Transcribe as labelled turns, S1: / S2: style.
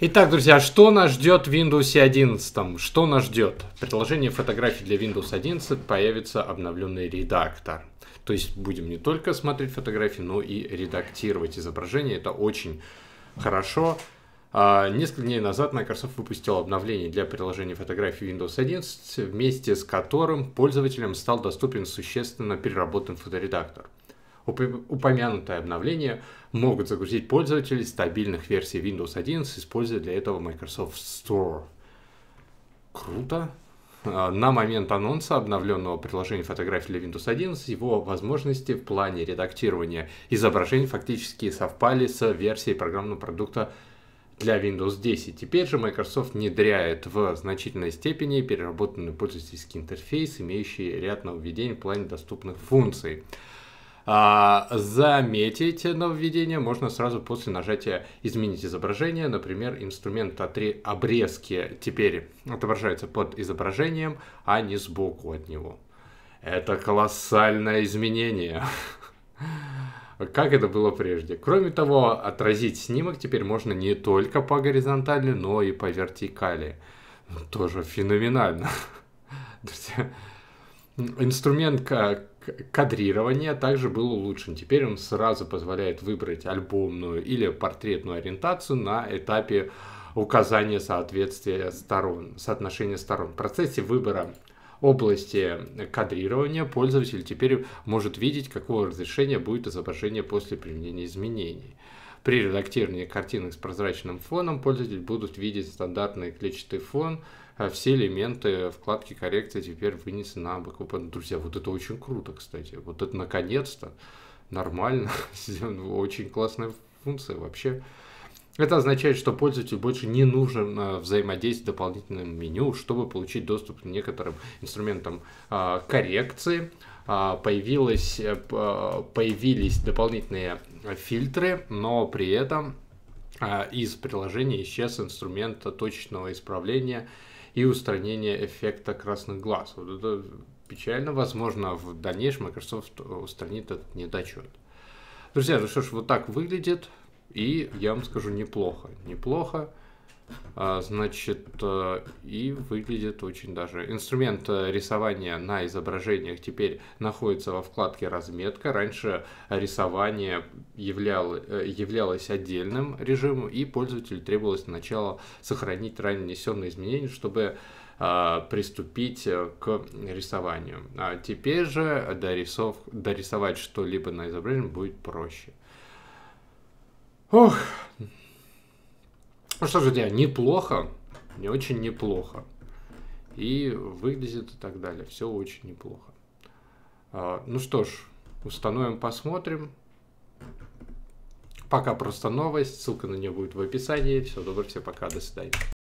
S1: Итак, друзья, что нас ждет в Windows 11? Что нас ждет? В приложении фотографий для Windows 11 появится обновленный редактор. То есть будем не только смотреть фотографии, но и редактировать изображение. Это очень хорошо. А, несколько дней назад Microsoft выпустил обновление для приложения фотографий Windows 11, вместе с которым пользователям стал доступен существенно переработанный фоторедактор. Упомянутое обновление могут загрузить пользователи стабильных версий Windows 11, используя для этого Microsoft Store. Круто. А, на момент анонса обновленного приложения фотографий для Windows 11 его возможности в плане редактирования изображений фактически совпали с версией программного продукта для Windows 10. Теперь же Microsoft внедряет в значительной степени переработанный пользовательский интерфейс, имеющий ряд нововведений в плане доступных функций. А, заметить нововведение можно сразу после нажатия «Изменить изображение». Например, инструмент отре- обрезки теперь отображается под изображением, а не сбоку от него. Это колоссальное изменение. Как это было прежде. Кроме того, отразить снимок теперь можно не только по горизонтали, но и по вертикали. Тоже феноменально. Инструмент э, кадрирования также был улучшен. Теперь он сразу позволяет выбрать альбомную или портретную ориентацию на этапе указания соответствия сторон, соотношения сторон. В процессе выбора области кадрирования пользователь теперь может видеть, какого разрешения будет изображение после применения изменений. При редактировании картинок с прозрачным фоном пользователь будут видеть стандартный клетчатый фон, э, все элементы вкладки коррекции теперь вынесены на бок. Друзья, вот это очень круто, кстати. Вот это наконец-то нормально. Ну, очень классная функция вообще. Это означает, что пользователю больше не нужно а, взаимодействовать с дополнительным меню, чтобы получить доступ к некоторым инструментам а, коррекции. А, появилось, э, появились дополнительные фильтры, но при этом из приложения исчез инструмент точечного исправления и устранения эффекта красных глаз. Вот это печально. Возможно, в дальнейшем Microsoft устранит этот недочет. Друзья, ну что ж, вот так выглядит и я вам скажу, неплохо. Неплохо. А, значит, э, и выглядит очень даже. Инструмент э, рисования на изображениях теперь находится во вкладке «Разметка». Раньше рисование являл, э, являлось отдельным режимом, и пользователю требовалось сначала сохранить ранее нанесенные изменения, чтобы а, приступить к рисованию. А теперь же дорисов, дорисовать что-либо на изображении будет проще. Ох. Ну что же, друзья, неплохо. Не очень неплохо. И выглядит и так далее. Все очень неплохо. А, ну что ж, установим, посмотрим. Пока просто новость. Ссылка на нее будет в описании. Все, добро всем пока, до свидания.